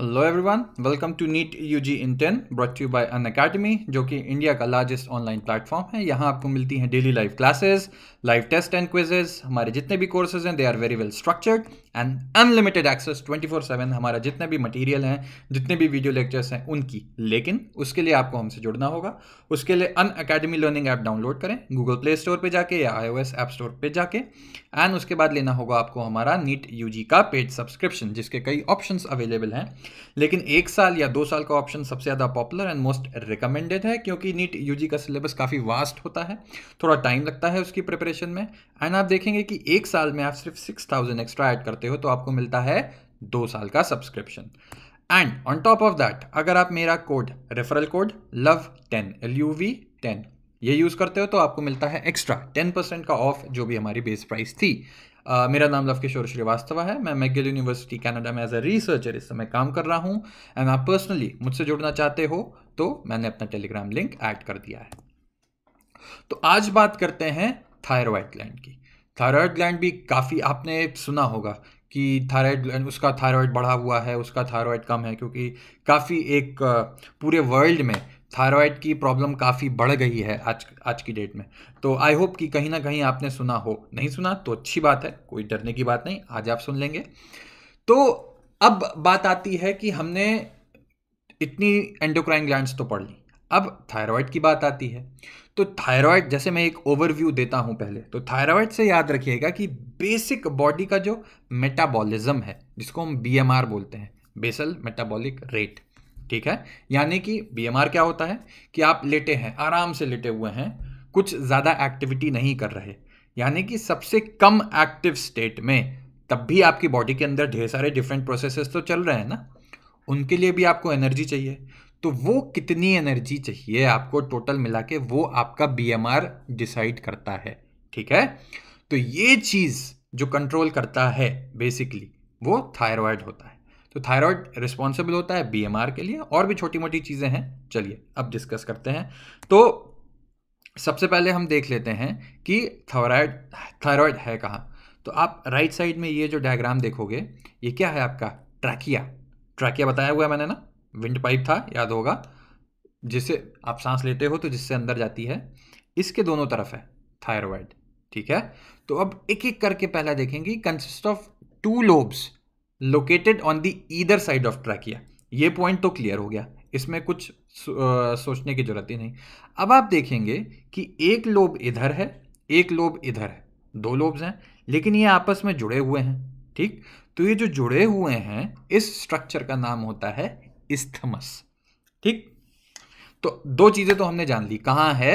hello everyone welcome to NEET UG in ten brought you by Unacademy जो कि India का largest online platform है यहाँ आपको मिलती हैं daily live classes live test and quizzes हमारे जितने भी कोर्सेज हैं they are very well structured and unlimited access 24/7 हमारा जितने भी मटेरियल हैं जितने भी वीडियो लेक्चर्स हैं उनकी लेकिन उसके लिए आपको हमसे जुड़ना होगा उसके लिए Unacademy learning app download करें गूगल प्ले स्टोर पर जाके या आई ऐप स्टोर पर जाके एंड उसके बाद लेना होगा आपको हमारा नीट यू का पेड सब्सक्रिप्शन जिसके कई ऑप्शन अवेलेबल हैं लेकिन एक साल या दो साल का ऑप्शन सबसे ज़्यादा पॉपुलर एंड मोस्ट रिकमेंडेड है क्योंकि नीट यूजी का सिलेबस काफ़ी वास्ट होता है थोड़ा टाइम लगता है उसकी प्रिपरेशन में एंड आप देखेंगे कि एक साल में आप सिर्फ सिक्स थाउजेंड एक्स्ट्रा ऐड करते हो तो आपको मिलता है दो साल का subscription and on top of that अगर आप मेरा code referral code love ten L U V ten ये यूज़ करते हो तो आपको मिलता है एक्स्ट्रा टेन परसेंट का ऑफ जो भी हमारी बेस प्राइस थी Uh, मेरा नाम लवकिशोर श्रीवास्तव है मैं मैगिल यूनिवर्सिटी कनाडा में एज ए रिसर्चर इस समय काम कर रहा हूँ एंड आप पर्सनली मुझसे जुड़ना चाहते हो तो मैंने अपना टेलीग्राम लिंक ऐड कर दिया है तो आज बात करते हैं थायराइड ग्लैंड की थायराइड ग्लैंड भी काफ़ी आपने सुना होगा कि थायराइड ग्लैंड उसका थायरॉयड बढ़ा हुआ है उसका थायरॉयड कम है क्योंकि काफ़ी एक पूरे वर्ल्ड में थायराइड की प्रॉब्लम काफ़ी बढ़ गई है आज आज की डेट में तो आई होप कि कहीं ना कहीं आपने सुना हो नहीं सुना तो अच्छी बात है कोई डरने की बात नहीं आज आप सुन लेंगे तो अब बात आती है कि हमने इतनी एंडोक्राइन ग्लैंड्स तो पढ़ ली अब थायराइड की बात आती है तो थायराइड जैसे मैं एक ओवरव्यू देता हूं पहले तो थायराइड से याद रखिएगा कि बेसिक बॉडी का जो मेटाबॉलिज्म है जिसको हम बीएमआर बोलते हैं बेसल मेटाबॉलिक रेट ठीक है यानी कि बी क्या होता है कि आप लेटे हैं आराम से लेटे हुए हैं कुछ ज़्यादा एक्टिविटी नहीं कर रहे यानी कि सबसे कम एक्टिव स्टेट में तब भी आपकी बॉडी के अंदर ढेर सारे डिफरेंट प्रोसेसेस तो चल रहे हैं ना उनके लिए भी आपको एनर्जी चाहिए तो वो कितनी एनर्जी चाहिए आपको टोटल मिला के वो आपका बी डिसाइड करता है ठीक है तो ये चीज़ जो कंट्रोल करता है बेसिकली वो थायराइड होता है तो थायराइड रिस्पॉन्सिबल होता है बीएमआर के लिए और भी छोटी मोटी चीज़ें हैं चलिए अब डिस्कस करते हैं तो सबसे पहले हम देख लेते हैं कि थायराइड थायराइड है कहाँ तो आप राइट साइड में ये जो डायग्राम देखोगे ये क्या है आपका ट्रैकिया ट्रैकिया बताया हुआ है मैंने ना विंड पाइप था याद होगा जिसे आप सांस लेते हो तो जिससे अंदर जाती है इसके दोनों तरफ है थायरॉयड ठीक है तो अब एक एक करके पहला देखेंगे consist of two lobes located on the either side of trachea ये पॉइंट तो क्लियर हो गया इसमें कुछ सोचने की जरूरत ही नहीं अब आप देखेंगे कि एक लोब इधर है एक लोब इधर है दो लोब्स हैं लेकिन ये आपस में जुड़े हुए हैं ठीक तो ये जो जुड़े हुए हैं इस स्ट्रक्चर का नाम होता है इस्थमस ठीक तो दो चीज़ें तो हमने जान ली कहां है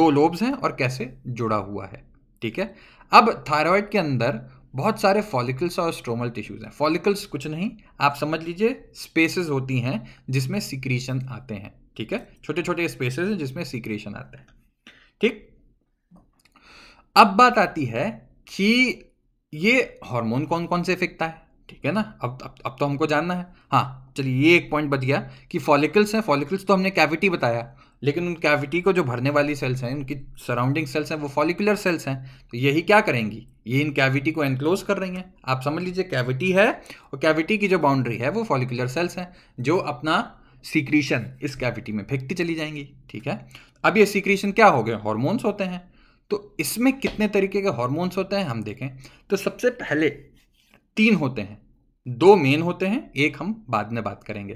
दो लोब्स हैं और कैसे जुड़ा हुआ है ठीक है अब थायराइड के अंदर बहुत सारे फॉलिकल्स और स्ट्रोमल टिश्यूज़ हैं फॉलिकल्स कुछ नहीं आप समझ लीजिए स्पेसेस होती हैं जिसमें सिक्रीशन आते हैं ठीक है छोटे छोटे स्पेसेस हैं जिसमें सिक्रीशन आते हैं ठीक अब बात आती है कि ये हार्मोन कौन कौन से फेंकता है ठीक है ना अब अब, अब तो हमको जानना है हाँ चलिए ये एक पॉइंट बच गया कि फॉलिकल्स हैं फॉलिकल्स तो हमने कैविटी बताया लेकिन उन कैविटी को जो भरने वाली सेल्स हैं उनकी सराउंडिंग सेल्स हैं वो फॉलिकुलर सेल्स हैं तो यही क्या करेंगी ये इन कैविटी को एनक्लोज कर रही हैं आप समझ लीजिए कैविटी है और कैविटी की जो बाउंड्री है वो फॉलिकुलर सेल्स हैं जो अपना सीक्रीशन इस कैविटी में फेंकती चली जाएंगी ठीक है अब ये सीक्रीशन क्या हो गए हॉर्मोन्स होते हैं तो इसमें कितने तरीके के हॉर्मोन्स होते हैं हम देखें तो सबसे पहले तीन होते हैं दो मेन होते हैं एक हम बाद में बात करेंगे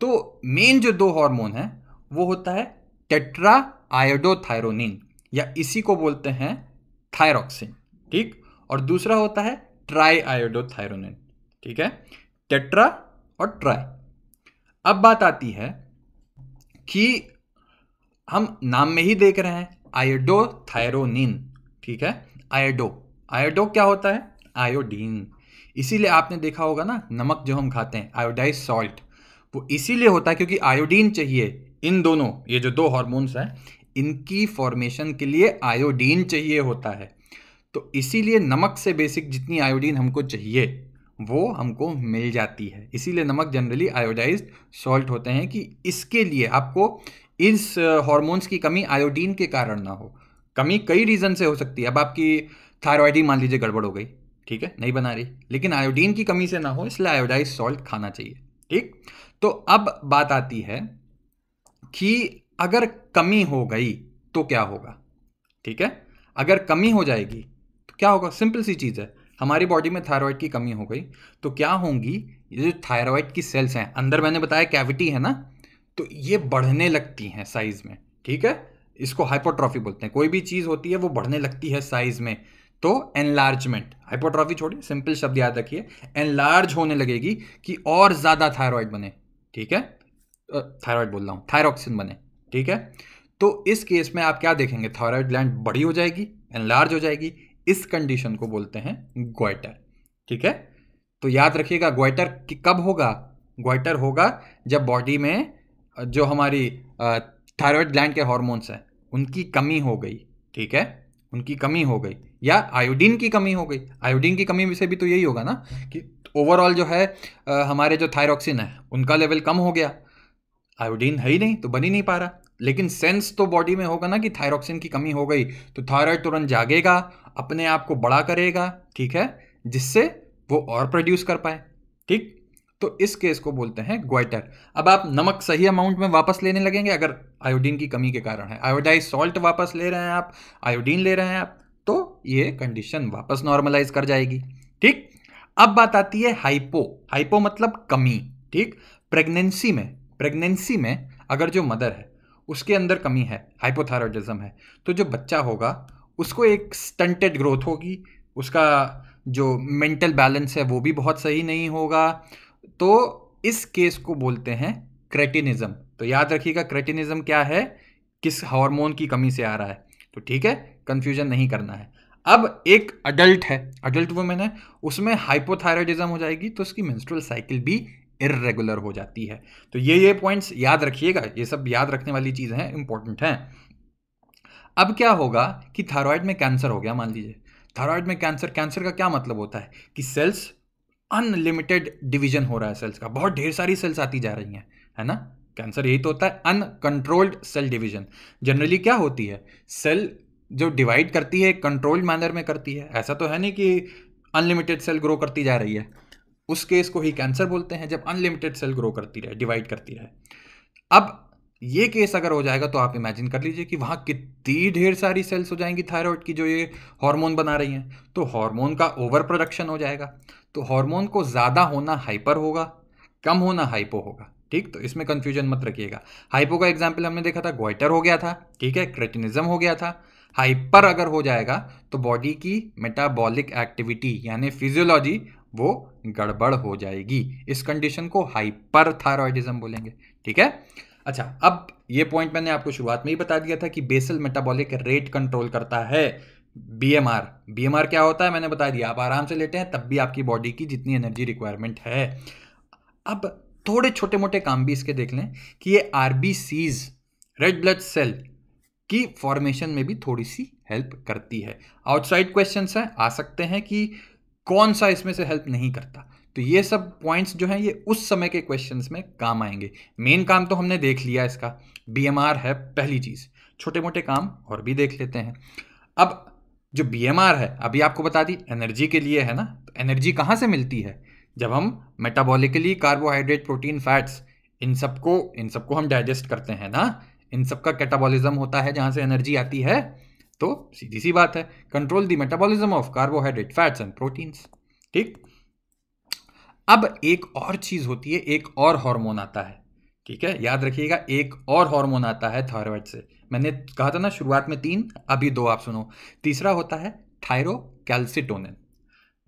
तो मेन जो दो हार्मोन हैं वो होता है टेट्रा आयोडोथायरोनिन या इसी को बोलते हैं थायरोक्सिन ठीक और दूसरा होता है ट्राई आयोडोथायरोनिन ठीक है टेट्रा और ट्राई अब बात आती है कि हम नाम में ही देख रहे हैं आयोडोथायरोनिन ठीक है आयोडो आयोडो क्या होता है आयोडीन इसीलिए आपने देखा होगा ना नमक जो हम खाते हैं आयोडाइज सॉल्ट वो इसीलिए होता है क्योंकि आयोडीन चाहिए इन दोनों ये जो दो हॉर्मोन्स हैं इनकी फॉर्मेशन के लिए आयोडीन चाहिए होता है तो इसीलिए नमक से बेसिक जितनी आयोडीन हमको चाहिए वो हमको मिल जाती है इसीलिए नमक जनरली आयोडाइज सॉल्ट होते हैं कि इसके लिए आपको इस हॉर्मोन्स की कमी आयोडीन के कारण ना हो कमी कई रीज़न से हो सकती है अब आपकी थायराइड ही मान लीजिए गड़बड़ हो गई ठीक है नहीं बना रही लेकिन आयोडीन की कमी से ना हो इसलिए आयोडाइज सॉल्ट खाना चाहिए ठीक तो अब बात आती है कि अगर कमी हो गई तो क्या होगा ठीक है अगर कमी हो जाएगी तो क्या होगा सिंपल सी चीज़ है हमारी बॉडी में थायराइड की कमी हो गई तो क्या होंगी ये जो थायराइड की सेल्स हैं अंदर मैंने बताया कैविटी है ना तो ये बढ़ने लगती हैं साइज़ में ठीक है इसको हाइपोट्रॉफी बोलते हैं कोई भी चीज़ होती है वो बढ़ने लगती है साइज़ में तो एनलार्जमेंट हाइपोट्रॉफी छोड़िए सिंपल शब्द याद रखिए एनलार्ज होने लगेगी कि और ज़्यादा थायराइड बने ठीक है थायराइड बोल रहा हूँ थायरॉक्सिन बने ठीक है तो इस केस में आप क्या देखेंगे थायराइड ग्लैंड बड़ी हो जाएगी एनलार्ज हो जाएगी इस कंडीशन को बोलते हैं ग्वाइटर ठीक है तो याद रखिएगा ग्वाइटर कब होगा ग्वाइटर होगा जब बॉडी में जो हमारी थायराइड ग्लैंड के हॉर्मोन्स हैं उनकी कमी हो गई ठीक है उनकी कमी हो गई या आयोडीन की कमी हो गई आयोडीन की कमी से भी तो यही होगा ना कि ओवरऑल जो है हमारे जो थायरॉक्सिन है उनका लेवल कम हो गया आयोडीन है ही नहीं तो बन ही नहीं पा रहा लेकिन सेंस तो बॉडी में होगा ना कि थायरोक्सिन की कमी हो गई तो थायराइड तुरंत जागेगा अपने आप को बड़ा करेगा ठीक है जिससे वो और प्रोड्यूस कर पाए ठीक तो इस केस को बोलते हैं ग्वाइटर अब आप नमक सही अमाउंट में वापस लेने लगेंगे अगर आयोडीन की कमी के कारण है आयोडाइज सॉल्ट वापस ले रहे हैं आप आयोडीन ले रहे हैं आप तो ये कंडीशन वापस नॉर्मलाइज कर जाएगी ठीक अब बात आती है हाइपो हाइपो मतलब कमी ठीक प्रेगनेंसी में प्रेगनेंसी में अगर जो मदर है उसके अंदर कमी है हाइपोथायरॉयडिज्म है तो जो बच्चा होगा उसको एक स्टंटेड ग्रोथ होगी उसका जो मेंटल बैलेंस है वो भी बहुत सही नहीं होगा तो इस केस को बोलते हैं क्रेटिनिज्म तो याद रखिएगा क्रेटिनिज्म क्या है किस हार्मोन की कमी से आ रहा है तो ठीक है कंफ्यूजन नहीं करना है अब एक अडल्ट है अडल्ट वुमेन है उसमें हाइपोथायरॉयडिज्म हो जाएगी तो उसकी मेंस्ट्रुअल साइकिल भी इरेगुलर हो जाती है तो ये ये पॉइंट्स याद रखिएगा ये सब याद रखने वाली चीज़ें हैं इंपॉर्टेंट हैं अब क्या होगा कि थायराइड में कैंसर हो गया मान लीजिए थायराइड में कैंसर कैंसर का क्या मतलब होता है कि सेल्स अनलिमिटेड डिवीजन हो रहा है सेल्स का बहुत ढेर सारी सेल्स आती जा रही हैं है ना कैंसर यही तो होता है अनकंट्रोल्ड सेल डिवीजन जनरली क्या होती है सेल जो डिवाइड करती है कंट्रोल्ड मैनर में करती है ऐसा तो है नहीं कि अनलिमिटेड सेल ग्रो करती जा रही है उस केस को ही कैंसर बोलते हैं जब अनलिमिटेड सेल ग्रो करती रहे डिवाइड करती रहे अब ये केस अगर हो जाएगा तो आप इमेजिन कर लीजिए कि वहां कितनी ढेर सारी सेल्स हो जाएंगी थायराइड की जो ये हार्मोन बना रही हैं तो हार्मोन का ओवर प्रोडक्शन हो जाएगा तो हार्मोन को ज़्यादा होना हाइपर होगा कम होना हाइपो होगा ठीक तो इसमें कंफ्यूजन मत रखिएगा हाइपो का एग्जाम्पल हमने देखा था ग्वाइटर हो गया था ठीक है क्रेटिनिज्म हो गया था हाइपर अगर हो जाएगा तो बॉडी की मेटाबॉलिक एक्टिविटी यानी फिजियोलॉजी वो गड़बड़ हो जाएगी इस कंडीशन को हाइपर थायरॉयडिज्म बोलेंगे ठीक है अच्छा अब ये पॉइंट मैंने आपको शुरुआत में ही बता दिया था कि बेसल मेटाबॉलिक रेट कंट्रोल करता है बीएमआर बीएमआर क्या होता है मैंने बता दिया आप आराम से लेते हैं तब भी आपकी बॉडी की जितनी एनर्जी रिक्वायरमेंट है अब थोड़े छोटे मोटे काम भी इसके देख लें कि ये आर रेड ब्लड सेल की फॉर्मेशन में भी थोड़ी सी हेल्प करती है आउटसाइड क्वेश्चन हैं आ सकते हैं कि कौन सा इसमें से हेल्प नहीं करता तो ये सब पॉइंट्स जो हैं ये उस समय के क्वेश्चंस में काम आएंगे मेन काम तो हमने देख लिया इसका बी है पहली चीज़ छोटे मोटे काम और भी देख लेते हैं अब जो बी है अभी आपको बता दी एनर्जी के लिए है ना तो एनर्जी कहाँ से मिलती है जब हम मेटाबॉलिकली कार्बोहाइड्रेट प्रोटीन फैट्स इन सबको इन सबको हम डाइजेस्ट करते हैं ना इन सबका कैटाबॉलिज्म होता है जहाँ से एनर्जी आती है तो सीधी सी बात है control the metabolism of carbohydrate fats and proteins ठीक अब एक और चीज होती है एक और हार्मोन आता है ठीक है याद रखिएगा एक और हार्मोन आता है थायराइड से मैंने कहा था ना शुरुआत में तीन अभी दो आप सुनो तीसरा होता है थायरो कैल्सिटोनिन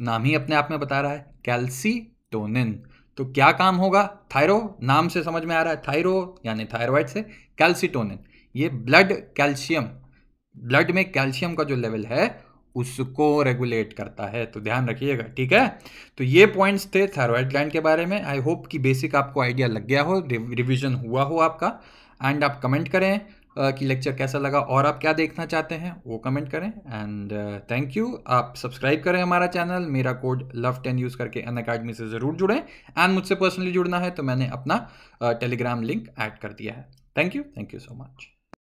नाम ही अपने आप में बता रहा है कैल्सिटोनिन तो क्या काम होगा थायरो नाम से समझ में आ रहा है थायरो यानी थायराइड से कैल्सिटोनिन ये ब्लड कैल्शियम ब्लड में कैल्शियम का जो लेवल है उसको रेगुलेट करता है तो ध्यान रखिएगा ठीक है तो ये पॉइंट्स थे थायरॉयड ग्लैंड के बारे में आई होप कि बेसिक आपको आइडिया लग गया हो रिविजन हुआ हो आपका एंड आप कमेंट करें कि लेक्चर कैसा लगा और आप क्या देखना चाहते हैं वो कमेंट करें एंड थैंक यू आप सब्सक्राइब करें हमारा चैनल मेरा कोड लव टेन यूज़ करके अन अकेडमी से ज़रूर जुड़ें एंड मुझसे पर्सनली जुड़ना है तो मैंने अपना टेलीग्राम लिंक ऐड कर दिया है thank you thank you so much